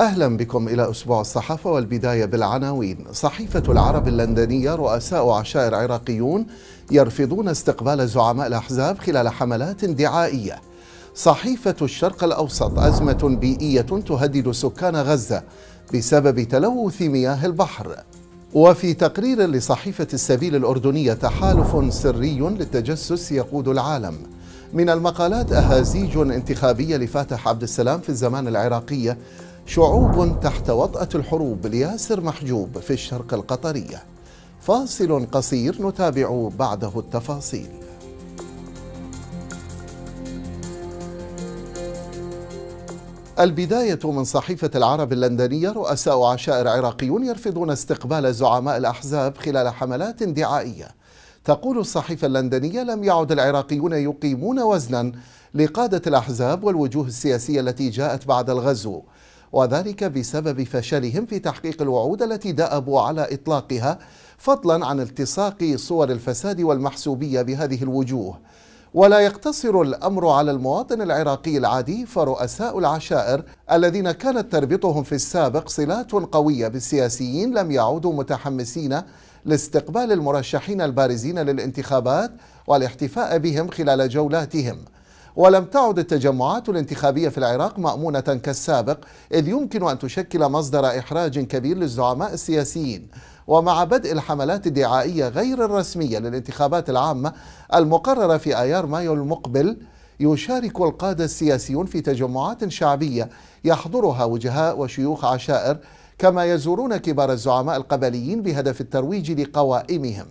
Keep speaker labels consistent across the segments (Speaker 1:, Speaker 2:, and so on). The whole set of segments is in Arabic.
Speaker 1: أهلا بكم إلى أسبوع الصحافة والبداية بالعناوين صحيفة العرب اللندنية رؤساء عشائر عراقيون يرفضون استقبال زعماء الأحزاب خلال حملات دعائية صحيفة الشرق الأوسط أزمة بيئية تهدد سكان غزة بسبب تلوث مياه البحر وفي تقرير لصحيفة السبيل الأردنية تحالف سري للتجسس يقود العالم من المقالات أهازيج انتخابية لفاتح عبد السلام في الزمان العراقية شعوب تحت وطأة الحروب لياسر محجوب في الشرق القطرية فاصل قصير نتابع بعده التفاصيل البداية من صحيفة العرب اللندنية رؤساء عشائر عراقيون يرفضون استقبال زعماء الأحزاب خلال حملات دعائية تقول الصحيفة اللندنية لم يعد العراقيون يقيمون وزنا لقادة الأحزاب والوجوه السياسية التي جاءت بعد الغزو وذلك بسبب فشلهم في تحقيق الوعود التي دأبوا على إطلاقها فضلا عن التصاق صور الفساد والمحسوبية بهذه الوجوه ولا يقتصر الامر على المواطن العراقي العادي فرؤساء العشائر الذين كانت تربطهم في السابق صلات قويه بالسياسيين لم يعودوا متحمسين لاستقبال المرشحين البارزين للانتخابات والاحتفاء بهم خلال جولاتهم ولم تعد التجمعات الانتخابية في العراق مأمونة كالسابق إذ يمكن أن تشكل مصدر إحراج كبير للزعماء السياسيين ومع بدء الحملات الدعائية غير الرسمية للانتخابات العامة المقررة في آيار مايو المقبل يشارك القادة السياسيون في تجمعات شعبية يحضرها وجهاء وشيوخ عشائر كما يزورون كبار الزعماء القبليين بهدف الترويج لقوائمهم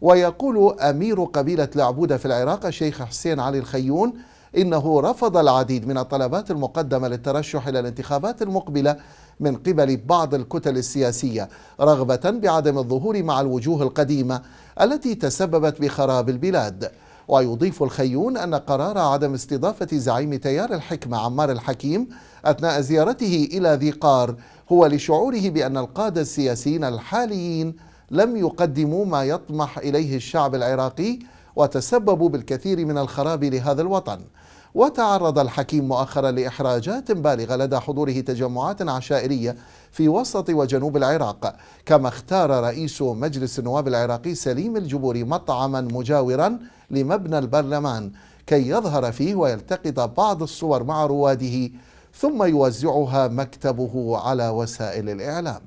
Speaker 1: ويقول أمير قبيلة العبودة في العراق الشيخ حسين علي الخيون إنه رفض العديد من الطلبات المقدمة للترشح إلى الانتخابات المقبلة من قبل بعض الكتل السياسية رغبة بعدم الظهور مع الوجوه القديمة التي تسببت بخراب البلاد ويضيف الخيون أن قرار عدم استضافة زعيم تيار الحكمة عمار الحكيم أثناء زيارته إلى ذي قار هو لشعوره بأن القادة السياسيين الحاليين لم يقدموا ما يطمح إليه الشعب العراقي وتسببوا بالكثير من الخراب لهذا الوطن وتعرض الحكيم مؤخرا لإحراجات بالغة لدى حضوره تجمعات عشائرية في وسط وجنوب العراق كما اختار رئيس مجلس النواب العراقي سليم الجبوري مطعما مجاورا لمبنى البرلمان كي يظهر فيه ويلتقط بعض الصور مع رواده ثم يوزعها مكتبه على وسائل الإعلام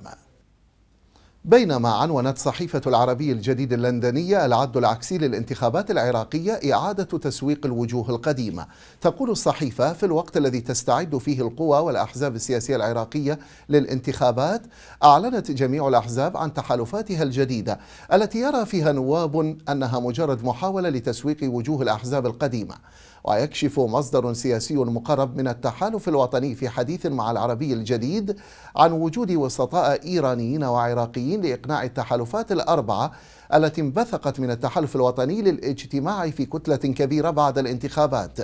Speaker 1: بينما عنونت صحيفة العربي الجديد اللندنية العد العكسي للانتخابات العراقية إعادة تسويق الوجوه القديمة تقول الصحيفة في الوقت الذي تستعد فيه القوى والأحزاب السياسية العراقية للانتخابات أعلنت جميع الأحزاب عن تحالفاتها الجديدة التي يرى فيها نواب أنها مجرد محاولة لتسويق وجوه الأحزاب القديمة ويكشف مصدر سياسي مقرب من التحالف الوطني في حديث مع العربي الجديد عن وجود وسطاء إيرانيين وعراقيين لإقناع التحالفات الأربعة التي انبثقت من التحالف الوطني للاجتماع في كتلة كبيرة بعد الانتخابات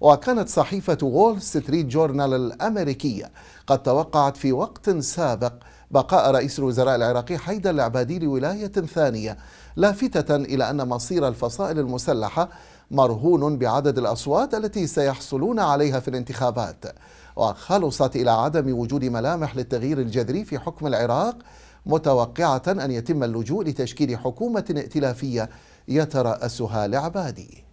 Speaker 1: وكانت صحيفة وول ستريت جورنال الأمريكية قد توقعت في وقت سابق بقاء رئيس الوزراء العراقي حيدر العبادي لولاية ثانية لافتة إلى أن مصير الفصائل المسلحة مرهون بعدد الأصوات التي سيحصلون عليها في الانتخابات وخلصت إلى عدم وجود ملامح للتغيير الجذري في حكم العراق متوقعة أن يتم اللجوء لتشكيل حكومة ائتلافية يترأسها العبادي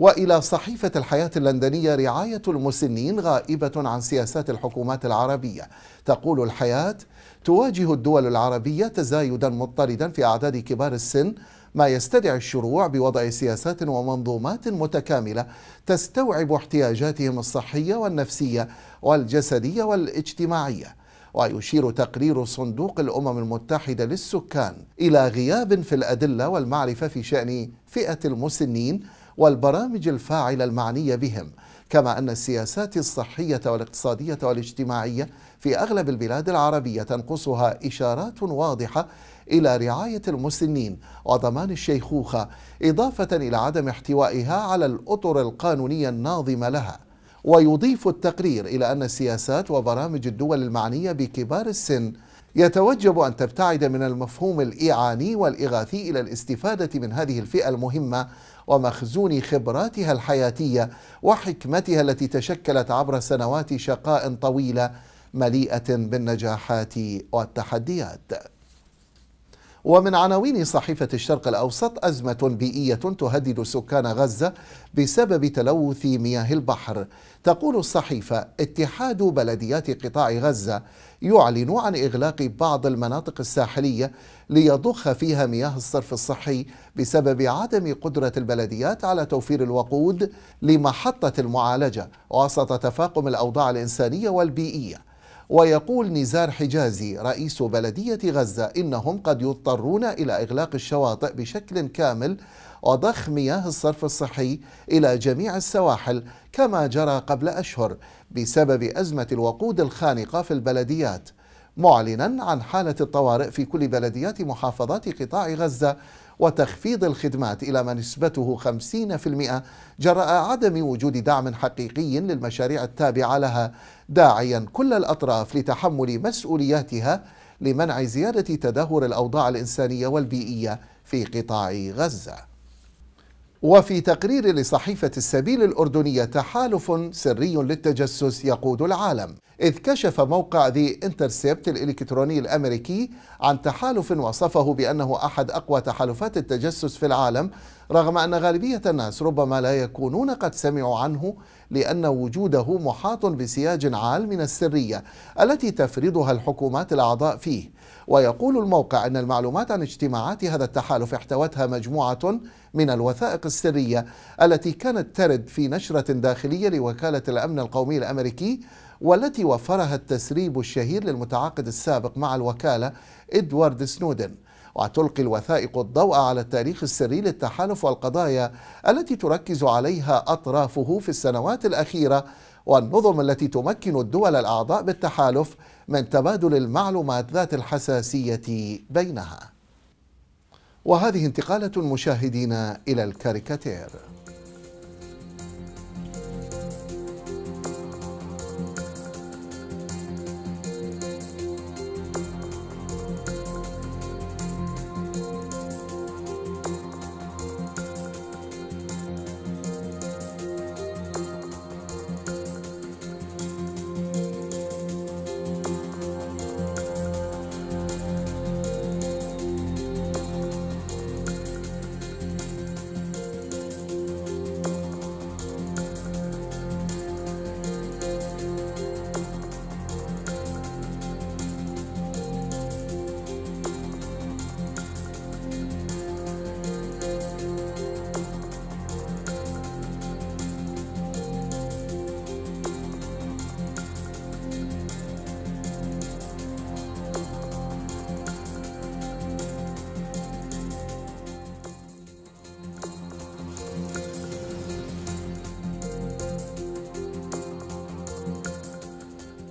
Speaker 1: والى صحيفه الحياه اللندنيه رعايه المسنين غائبه عن سياسات الحكومات العربيه تقول الحياه تواجه الدول العربيه تزايدا مضطردا في اعداد كبار السن ما يستدعي الشروع بوضع سياسات ومنظومات متكامله تستوعب احتياجاتهم الصحيه والنفسيه والجسديه والاجتماعيه ويشير تقرير صندوق الامم المتحده للسكان الى غياب في الادله والمعرفه في شان فئه المسنين والبرامج الفاعلة المعنية بهم كما أن السياسات الصحية والاقتصادية والاجتماعية في أغلب البلاد العربية تنقصها إشارات واضحة إلى رعاية المسنين وضمان الشيخوخة إضافة إلى عدم احتوائها على الأطر القانونية الناظمة لها ويضيف التقرير إلى أن السياسات وبرامج الدول المعنية بكبار السن يتوجب أن تبتعد من المفهوم الإيعاني والإغاثي إلى الاستفادة من هذه الفئة المهمة ومخزون خبراتها الحياتية وحكمتها التي تشكلت عبر سنوات شقاء طويلة مليئة بالنجاحات والتحديات ومن عناوين صحيفة الشرق الأوسط أزمة بيئية تهدد سكان غزة بسبب تلوث مياه البحر تقول الصحيفة اتحاد بلديات قطاع غزة يعلن عن إغلاق بعض المناطق الساحلية ليضخ فيها مياه الصرف الصحي بسبب عدم قدرة البلديات على توفير الوقود لمحطة المعالجة وسط تفاقم الأوضاع الإنسانية والبيئية ويقول نزار حجازي رئيس بلدية غزة إنهم قد يضطرون إلى إغلاق الشواطئ بشكل كامل وضخ مياه الصرف الصحي إلى جميع السواحل كما جرى قبل أشهر بسبب أزمة الوقود الخانقة في البلديات معلنا عن حالة الطوارئ في كل بلديات محافظات قطاع غزة وتخفيض الخدمات إلى ما نسبته 50% جراء عدم وجود دعم حقيقي للمشاريع التابعة لها داعيا كل الأطراف لتحمل مسؤولياتها لمنع زيادة تدهور الأوضاع الإنسانية والبيئية في قطاع غزة وفي تقرير لصحيفة السبيل الأردنية تحالف سري للتجسس يقود العالم إذ كشف موقع ذي انترسبت الإلكتروني الأمريكي عن تحالف وصفه بأنه أحد أقوى تحالفات التجسس في العالم رغم أن غالبية الناس ربما لا يكونون قد سمعوا عنه لأن وجوده محاط بسياج عال من السرية التي تفرضها الحكومات الأعضاء فيه ويقول الموقع أن المعلومات عن اجتماعات هذا التحالف احتوتها مجموعة من الوثائق السرية التي كانت ترد في نشرة داخلية لوكالة الأمن القومي الأمريكي والتي وفرها التسريب الشهير للمتعاقد السابق مع الوكالة إدوارد سنودن وتلقي الوثائق الضوء على التاريخ السري للتحالف والقضايا التي تركز عليها أطرافه في السنوات الأخيرة والنظم التي تمكن الدول الأعضاء بالتحالف من تبادل المعلومات ذات الحساسية بينها وهذه انتقالة المشاهدين إلى الكاريكاتير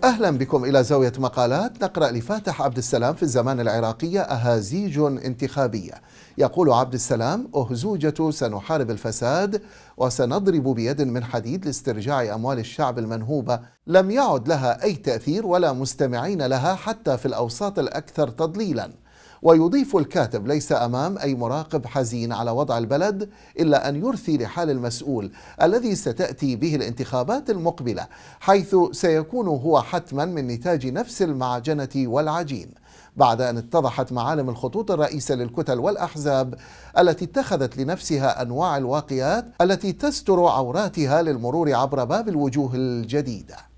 Speaker 1: أهلا بكم إلى زاوية مقالات نقرأ لفاتح عبد السلام في الزمان العراقية أهازيج انتخابية يقول عبد السلام أهزوجة سنحارب الفساد وسنضرب بيد من حديد لاسترجاع أموال الشعب المنهوبة لم يعد لها أي تأثير ولا مستمعين لها حتى في الأوساط الأكثر تضليلاً ويضيف الكاتب ليس امام اي مراقب حزين على وضع البلد الا ان يرثي لحال المسؤول الذي ستاتي به الانتخابات المقبله حيث سيكون هو حتما من نتاج نفس المعجنه والعجين بعد ان اتضحت معالم الخطوط الرئيسه للكتل والاحزاب التي اتخذت لنفسها انواع الواقيات التي تستر عوراتها للمرور عبر باب الوجوه الجديده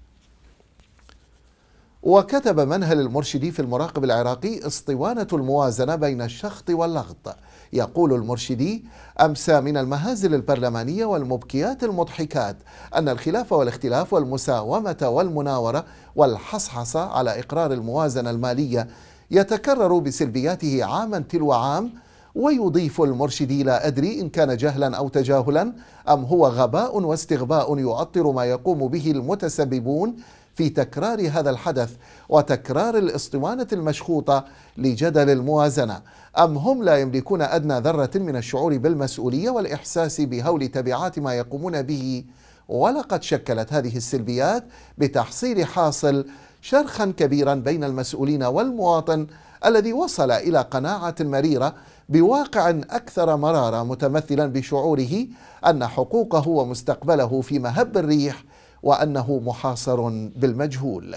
Speaker 1: وكتب منهل المرشدي في المراقب العراقي اسطوانة الموازنة بين الشخط واللغط يقول المرشدي امسى من المهازل البرلمانية والمبكيات المضحكات أن الخلاف والاختلاف والمساومة والمناورة والحصحصة على إقرار الموازنة المالية يتكرر بسلبياته عاما تلو عام ويضيف المرشدي لا أدري إن كان جهلا أو تجاهلا أم هو غباء واستغباء يؤطر ما يقوم به المتسببون في تكرار هذا الحدث وتكرار الاسطوانه المشخوطه لجدل الموازنه ام هم لا يملكون ادنى ذره من الشعور بالمسؤوليه والاحساس بهول تبعات ما يقومون به ولقد شكلت هذه السلبيات بتحصيل حاصل شرخا كبيرا بين المسؤولين والمواطن الذي وصل الى قناعه مريره بواقع اكثر مراره متمثلا بشعوره ان حقوقه ومستقبله في مهب الريح وأنه محاصر بالمجهول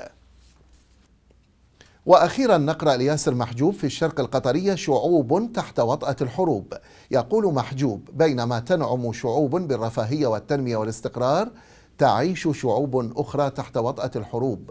Speaker 1: وأخيرا نقرأ لياسر محجوب في الشرق القطرية شعوب تحت وطأة الحروب يقول محجوب بينما تنعم شعوب بالرفاهية والتنمية والاستقرار تعيش شعوب أخرى تحت وطأة الحروب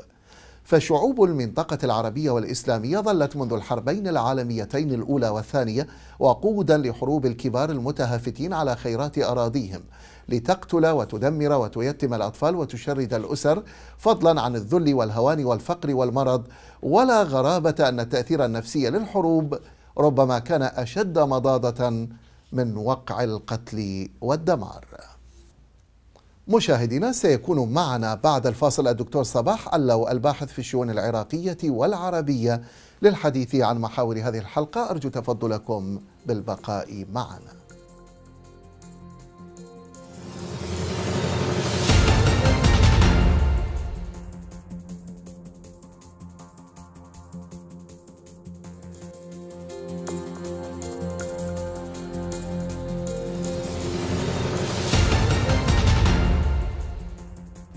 Speaker 1: فشعوب المنطقة العربية والإسلامية ظلت منذ الحربين العالميتين الأولى والثانية وقودا لحروب الكبار المتهافتين على خيرات أراضيهم لتقتل وتدمر وتيتم الأطفال وتشرد الأسر فضلا عن الذل والهوان والفقر والمرض ولا غرابة أن التأثير النفسي للحروب ربما كان أشد مضاضة من وقع القتل والدمار مشاهدينا سيكون معنا بعد الفاصل الدكتور صباح اللو الباحث في الشؤون العراقية والعربية للحديث عن محاور هذه الحلقة أرجو تفضلكم بالبقاء معنا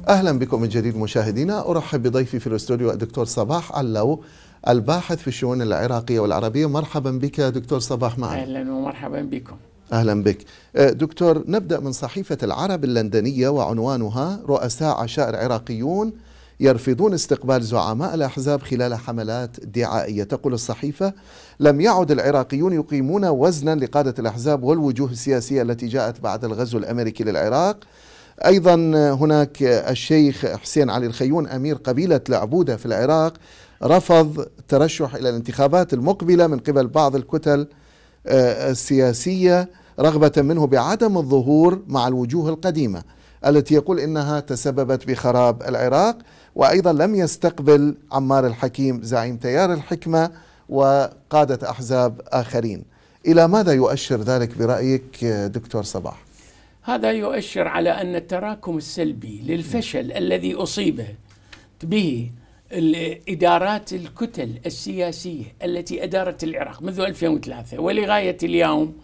Speaker 1: اهلا بكم من جديد مشاهدينا ارحب بضيفي في الاستوديو الدكتور صباح علو الباحث في الشؤون العراقيه والعربيه مرحبا بك دكتور صباح معي
Speaker 2: اهلا ومرحبا بكم
Speaker 1: اهلا بك أه، دكتور نبدا من صحيفه العرب اللندنيه وعنوانها رؤساء عشائر عراقيون يرفضون استقبال زعماء الاحزاب خلال حملات دعائيه تقول الصحيفه لم يعد العراقيون يقيمون وزنا لقاده الاحزاب والوجوه السياسيه التي جاءت بعد الغزو الامريكي للعراق أيضا هناك الشيخ حسين علي الخيون أمير قبيلة العبودة في العراق رفض الترشح إلى الانتخابات المقبلة من قبل بعض الكتل آه، السياسية رغبة منه بعدم الظهور مع الوجوه القديمة التي يقول انها تسببت بخراب العراق وايضا لم يستقبل عمار الحكيم زعيم تيار الحكمه وقاده احزاب اخرين. الى ماذا يؤشر ذلك برايك آه، دكتور صباح؟
Speaker 2: هذا يؤشر على أن التراكم السلبي للفشل الذي اصيب به الإدارات الكتل السياسية التي أدارت العراق منذ 2003 ولغاية اليوم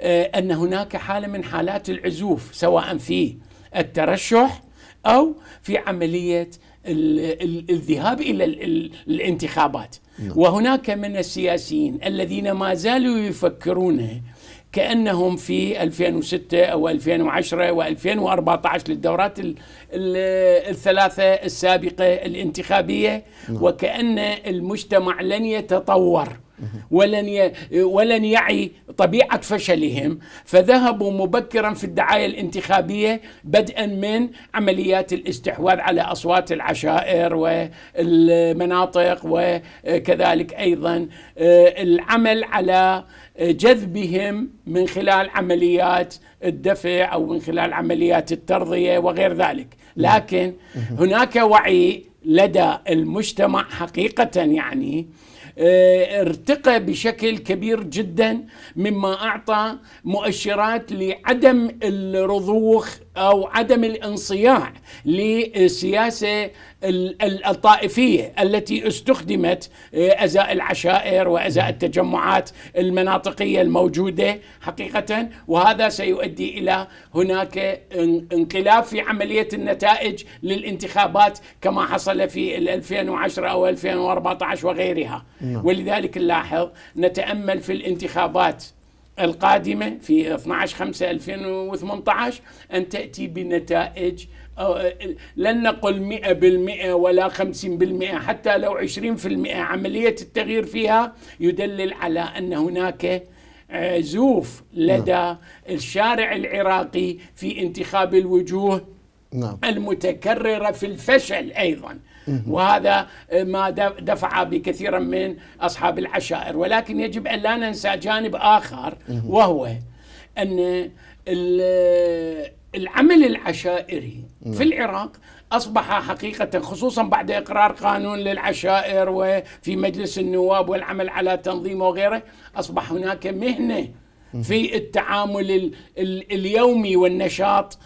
Speaker 2: آه، أن هناك حالة من حالات العزوف سواء في الترشح أو في عملية الذهاب إلى الانتخابات نعم. وهناك من السياسيين الذين ما زالوا يفكرون كأنهم في 2006 أو 2010 و2014 للدورات الثلاثة السابقة الانتخابية نعم. وكأن المجتمع لن يتطور ولن ولن يعي طبيعة فشلهم فذهبوا مبكرا في الدعاية الانتخابية بدءا من عمليات الاستحواذ على أصوات العشائر والمناطق وكذلك أيضا آه، العمل على جذبهم من خلال عمليات الدفع أو من خلال عمليات الترضية وغير ذلك لكن هناك وعي لدى المجتمع حقيقة يعني آه، ارتقى بشكل كبير جدا مما اعطى مؤشرات لعدم الرضوخ او عدم الانصياع للسياسه الطائفيه التي استخدمت آه، ازاء العشائر وازاء التجمعات المناطقيه الموجوده حقيقه وهذا سيؤدي الى هناك انقلاب في عمليه النتائج للانتخابات كما حصل في 2010 او 2014 وغيرها نعم. ولذلك نلاحظ نتامل في الانتخابات القادمة في 12 5 2018 أن تأتي بنتائج لن نقل 100% ولا 50% حتى لو 20% عملية التغيير فيها يدلل على أن هناك آه، زوف لدى نعم. الشارع العراقي في انتخاب الوجوه نعم. المتكررة في الفشل أيضا وهذا آه، ما دفع بكثيرا من أصحاب العشائر ولكن يجب أن لا ننسى جانب آخر وهو أن العمل العشائري نعم. في العراق اصبح حقيقه خصوصا بعد اقرار قانون للعشائر وفي مجلس النواب والعمل على تنظيمه وغيره اصبح هناك مهنه في التعامل اليومي والنشاط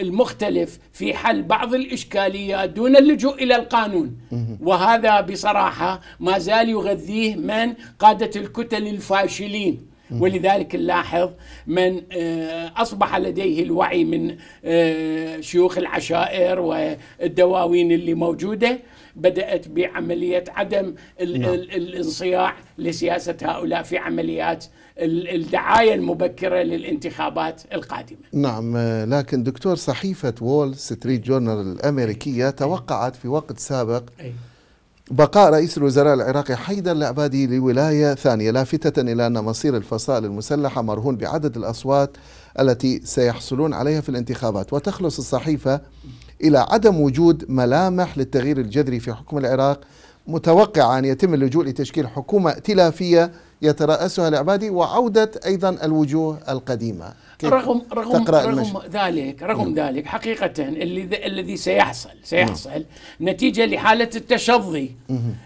Speaker 2: المختلف في حل بعض الإشكاليات دون اللجوء إلى القانون وهذا بصراحة ما زال يغذيه من قادة الكتل الفاشلين ولذلك نلاحظ من آه، أصبح لديه الوعي من آه، شيوخ العشائر والدواوين اللي موجودة بدأت بعملية عدم نعم. الانصياع لسياسة هؤلاء في عمليات الدعاية المبكرة للانتخابات القادمة
Speaker 1: نعم آه، لكن دكتور صحيفة وول ستريت جورنال الأمريكية توقعت في وقت سابق أي. بقاء رئيس الوزراء العراقي حيدر العبادي لولاية ثانية لافتة إلى أن مصير الفصائل المسلحة مرهون بعدد الأصوات التي سيحصلون عليها في الانتخابات وتخلص الصحيفة إلى عدم وجود ملامح للتغيير الجذري في حكم العراق متوقعة أن يتم اللجوء لتشكيل حكومة ائتلافية يترأسها العبادي وعودة أيضا الوجوه القديمة رغم
Speaker 2: رغم تقرأ رغم المشهد. ذلك رغم مم. ذلك حقيقة الذي الذي سيحصل سيحصل مم. نتيجة لحالة التشظي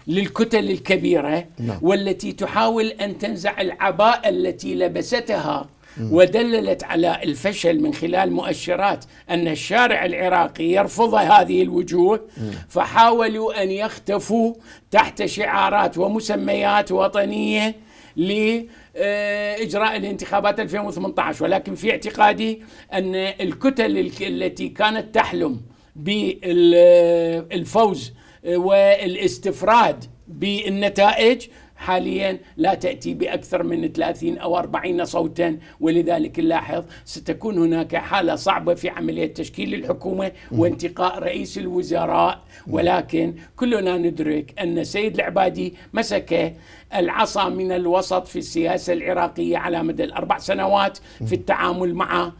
Speaker 2: للكتل الكبيرة مم. نعم. والتي تحاول أن تنزع العباءة التي لبستها ودللت على الفشل من خلال مؤشرات ان الشارع العراقي يرفض هذه الوجوه فحاولوا ان يختفوا تحت شعارات ومسميات وطنيه ل آه، إجراء الانتخابات 2018 ولكن في اعتقادي أن الكتل التي كانت تحلم بالفوز آه، والاستفراد بالنتائج حاليا لا تأتي بأكثر من 30 أو 40 صوتا ولذلك نلاحظ ستكون هناك حالة صعبة في عملية تشكيل الحكومة وانتقاء رئيس الوزراء ولكن كلنا ندرك أن سيد العبادي مسك العصا من الوسط في السياسة العراقية على مدى الأربع سنوات في التعامل مع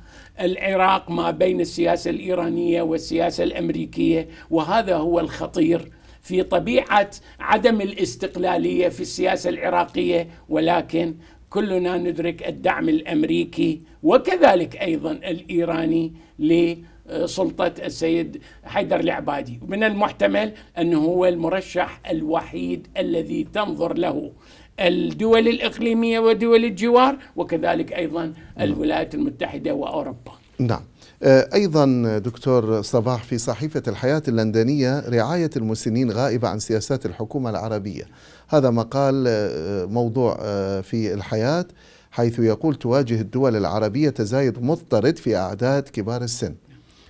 Speaker 2: العراق ما بين السياسة الإيرانية والسياسة الأمريكية وهذا هو الخطير في طبيعه عدم الاستقلاليه في السياسه العراقيه ولكن كلنا ندرك الدعم الامريكي وكذلك ايضا الايراني لسلطه السيد حيدر العبادي، من المحتمل انه هو المرشح الوحيد الذي تنظر له الدول الاقليميه ودول الجوار وكذلك ايضا نعم. الولايات المتحده واوروبا.
Speaker 1: نعم. آه، أيضا دكتور صباح في صحيفة الحياة اللندنية رعاية المسنين غائبة عن سياسات الحكومة العربية هذا مقال آه، موضوع آه، في الحياة حيث يقول تواجه الدول العربية تزايد مضطرد في أعداد كبار السن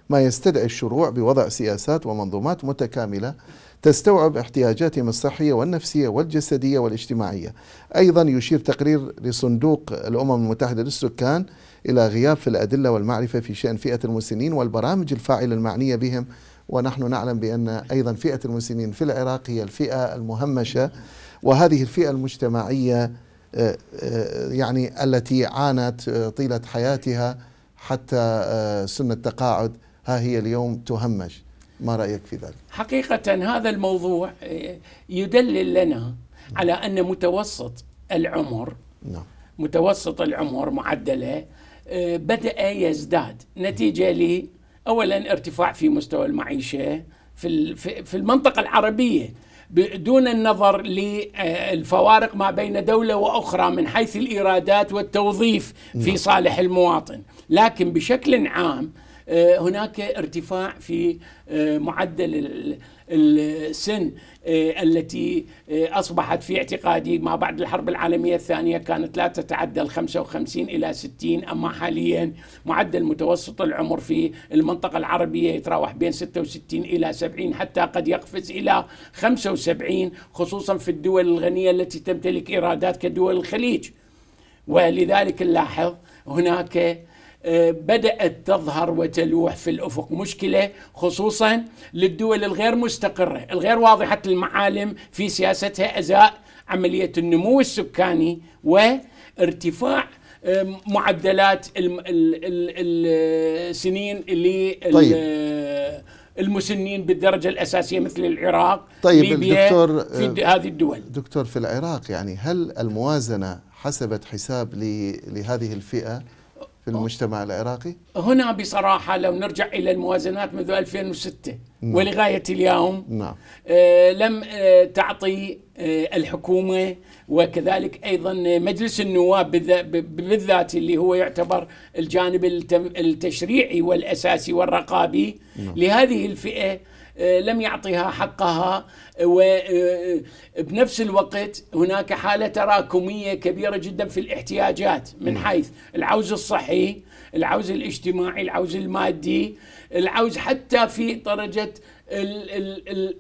Speaker 1: ما يستدعي الشروع بوضع سياسات ومنظومات متكاملة تستوعب احتياجاتهم الصحية والنفسية والجسدية والاجتماعية أيضا يشير تقرير لصندوق الأمم المتحدة للسكان إلى غياب في الأدلة والمعرفة في شأن فئة المسنين والبرامج الفاعلة المعنية بهم ونحن نعلم بأن أيضا فئة المسنين في العراق هي الفئة المهمشة وهذه الفئة المجتمعية آه، آه، يعني التي عانت آه، طيلة حياتها حتى سن التقاعد ها هي اليوم تهمش ما رأيك في ذلك؟
Speaker 2: حقيقة هذا الموضوع يدلل لنا على أن متوسط العمر نعم. متوسط العمر معدله آه، بدأ يزداد نتيجة لي أولا ارتفاع في مستوى المعيشة في في المنطقة العربية دون النظر للفوارق آه، ما بين دولة وأخرى من حيث الإيرادات والتوظيف في نعم. صالح المواطن لكن بشكل عام آه، هناك ارتفاع في آه، معدل السن آه، التي أصبحت في اعتقادي ما بعد الحرب العالمية الثانية كانت لا تتعدى ال 55 إلى 60 أما حاليا معدل متوسط العمر في المنطقة العربية يتراوح بين 66 إلى 70 حتى قد يقفز إلى 75 خصوصا في الدول الغنية التي تمتلك إيرادات كدول الخليج ولذلك نلاحظ هناك آه، بدأت تظهر وتلوح في الأفق مشكلة خصوصا للدول الغير مستقرة الغير واضحة المعالم في سياستها أزاء عملية النمو السكاني وارتفاع آه، معدلات السنين اللي طيب. المسنين بالدرجه الاساسيه مثل العراق طيب ليبيا دكتور آه، في هذه الدول
Speaker 1: دكتور في العراق يعني هل الموازنه حسبت حساب لهذه الفئه في المجتمع العراقي؟
Speaker 2: هنا بصراحة لو نرجع إلى الموازنات منذ 2006 نعم. ولغاية اليوم نعم. آه لم آه تعطي آه الحكومة وكذلك أيضا مجلس النواب بالذات اللي هو يعتبر الجانب التشريعي والأساسي والرقابي نعم. لهذه الفئة آه، لم يعطها حقها آه، وبنفس آه، الوقت هناك حالة تراكمية كبيرة جدا في الاحتياجات من حيث العوز الصحي العوز الاجتماعي العوز المادي العوز حتى في درجة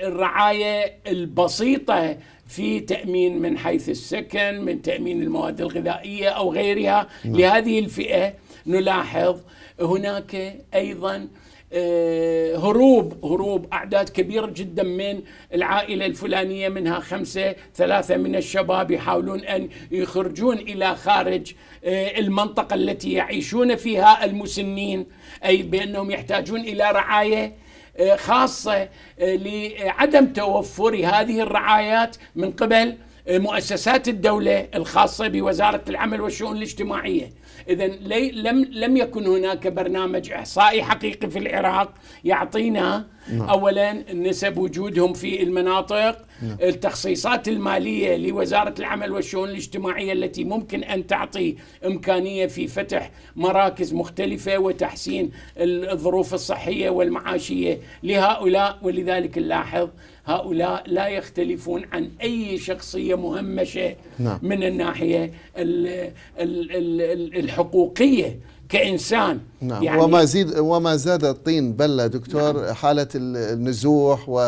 Speaker 2: الرعاية البسيطة في تأمين من حيث السكن من تأمين المواد الغذائية أو غيرها نعم. لهذه الفئة نلاحظ هناك أيضا آه، هروب هروب أعداد كبيرة جدا من العائلة الفلانية منها خمسة ثلاثة من الشباب يحاولون أن يخرجون إلى خارج آه، المنطقة التي يعيشون فيها المسنين أي بأنهم يحتاجون إلى رعاية آه، خاصة لعدم توفر هذه الرعايات من قبل مؤسسات الدولة الخاصة بوزارة العمل والشؤون الاجتماعية إذا لم لم يكن هناك برنامج إحصائي حقيقي في العراق يعطينا نعم. اولا نسب وجودهم في المناطق نعم. التخصيصات الماليه لوزاره العمل والشؤون الاجتماعيه التي ممكن ان تعطي امكانيه في فتح مراكز مختلفه وتحسين الظروف الصحيه والمعاشيه لهؤلاء ولذلك نلاحظ هؤلاء لا يختلفون عن اي شخصيه مهمشه نعم. من الناحيه الحقوقيه كإنسان نعم يعني وما, زيد
Speaker 1: وما زاد الطين بلة دكتور نعم حالة النزوح و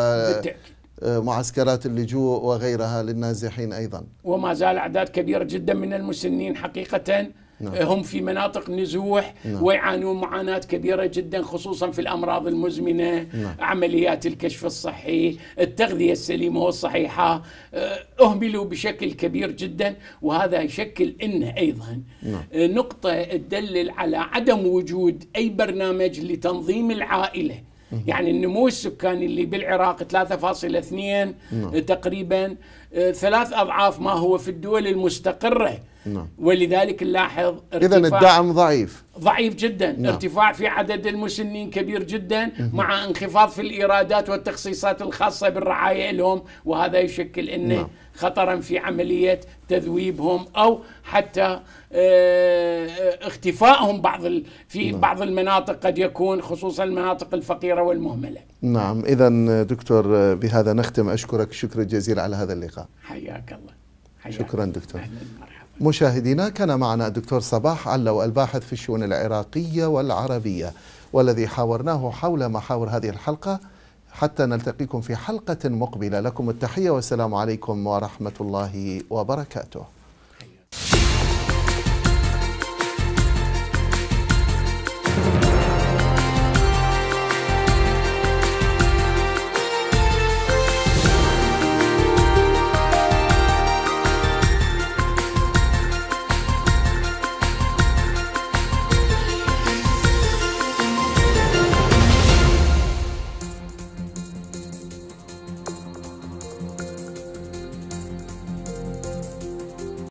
Speaker 1: آه، معسكرات اللجوء وغيرها للنازحين أيضا
Speaker 2: وما زال أعداد كبيرة جدا من المسنين حقيقة نعم. آه، هم في مناطق نزوح نعم. ويعانون معاناة كبيرة جدا خصوصا في الأمراض المزمنة نعم. عمليات الكشف الصحي التغذية السليمة والصحيحة آه، أهملوا بشكل كبير جدا وهذا يشكل إنه أيضا نعم. آه، نقطة تدلل على عدم وجود أي برنامج لتنظيم العائلة يعني النمو السكاني اللي بالعراق 3.2 نعم. تقريبا ثلاث أضعاف ما هو في الدول المستقرة نعم. ولذلك نلاحظ اذا الدعم ضعيف ضعيف جدا نعم. ارتفاع في عدد المسنين كبير جدا مع انخفاض في الايرادات والتخصيصات الخاصه بالرعايه لهم وهذا يشكل انه نعم. خطرا في عمليه تذويبهم او حتى آه، آه، اختفائهم بعض في نعم. بعض المناطق قد يكون خصوصا المناطق الفقيره والمهمله.
Speaker 1: نعم اذا دكتور آه، بهذا نختم اشكرك شكرا جزيلا على هذا اللقاء.
Speaker 2: حياك الله.
Speaker 1: حياك شكرا دكتور. أهلا مشاهدينا كان معنا الدكتور صباح علو الباحث في الشؤون العراقية والعربية والذي حاورناه حول محاور هذه الحلقة حتى نلتقيكم في حلقة مقبلة لكم التحية والسلام عليكم ورحمة الله وبركاته